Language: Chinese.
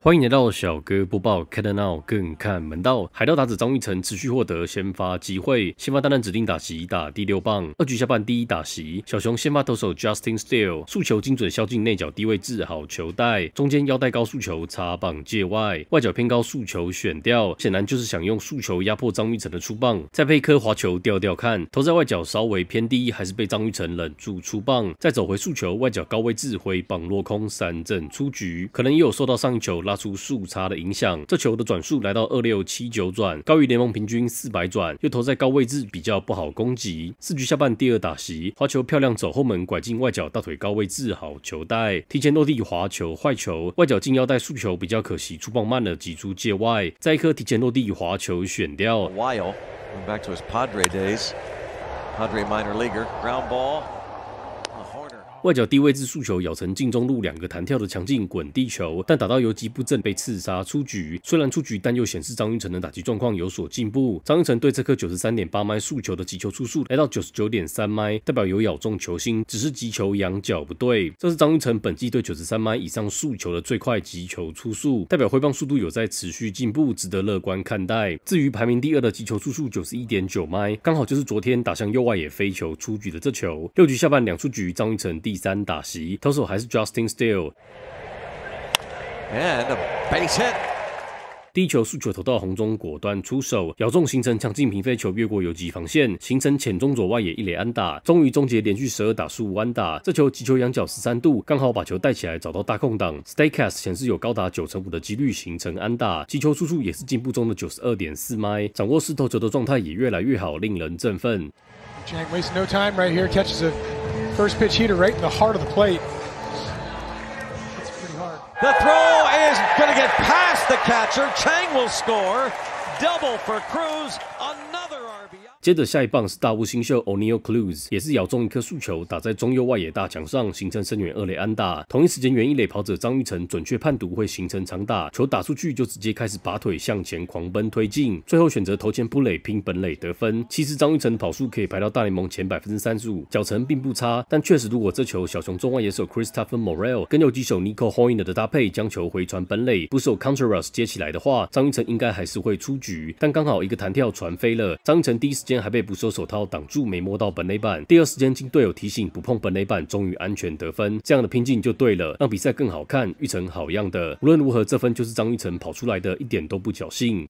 欢迎来到小哥播报。看 now 更看门道。海盗打子张玉成持续获得先发机会，先发大然指定打席打第六棒。二局下半第一打席，小熊先发投手 Justin Steele，速球精准削进内角低位置，好球带。中间腰带高速球插棒界外，外角偏高速球选掉，显然就是想用速球压迫张玉成的出棒，再配颗滑球吊吊看。投在外角稍微偏低，还是被张玉成忍住出棒，再走回速球外角高位挥棒落空三振出局，可能也有受到上一球。拉出速差的影响，这球的转速来到二六七九转，高于联盟平均四百转，又投在高位置，比较不好攻击。四局下半第二打席，滑球漂亮走后门，拐进外角，大腿高位置，好球带，提前落地滑球坏球，外角进腰带速球比较可惜，触棒慢了挤出界外。再一颗提前落地滑球选掉。While back to his Padre days, Padre minor leaguer, ground ball. 外角低位置速球咬成近中路两个弹跳的强劲滚地球，但打到游击不正被刺杀出局。虽然出局，但又显示张玉成的打击状况有所进步。张玉成对这颗九十三点八迈速球的击球出速来到九十九点三迈，代表有咬中球心，只是击球仰角不对。这是张玉成本季对九十三迈以上速球的最快击球出速，代表挥棒速度有在持续进步，值得乐观看待。至于排名第二的击球出速九十一点九迈，刚好就是昨天打向右外野飞球出局的这球。六局下半两出局，张玉成。第三打席，投手还是 Justin Steele，and a base hit。地球速球投到红中，果断出手，咬中形成强劲平飞球，越过游击防线，形成浅中左外野一垒安打，终于终结连续十二打数安打。这球击球仰角十三度，刚好把球带起来，找到大空档。Staycast 显示有高达九成五的几率形成安打。击球速速也是进步中的九十二点四迈，掌握四头球的状态也越来越好，令人振奋。First pitch heater right in the heart of the plate. That's pretty hard. The throw is going to get past the catcher. Chang will score. Double for Cruz. 接着下一棒是大物新秀 Onio c l u e s 也是咬中一颗速球，打在中右外野大墙上，形成深远二垒安打。同一时间，原一垒跑者张玉成准确判读会形成长打，球打出去就直接开始拔腿向前狂奔推进，最后选择投前不垒，拼本垒得分。其实张玉成跑速可以排到大联盟前百分之三十五，脚程并不差。但确实，如果这球小熊中外野手 Christopher Morel 跟有击手 Nico h o y n e r 的搭配将球回传本垒，不守 Contreras 接起来的话，张玉成应该还是会出局。但刚好一个弹跳传飞了，张玉成第。一间还被捕手手套挡住，没摸到本垒板。第二时间经队友提醒，不碰本垒板，终于安全得分。这样的拼劲就对了，让比赛更好看。玉成好样的！无论如何，这分就是张玉成跑出来的，一点都不侥幸。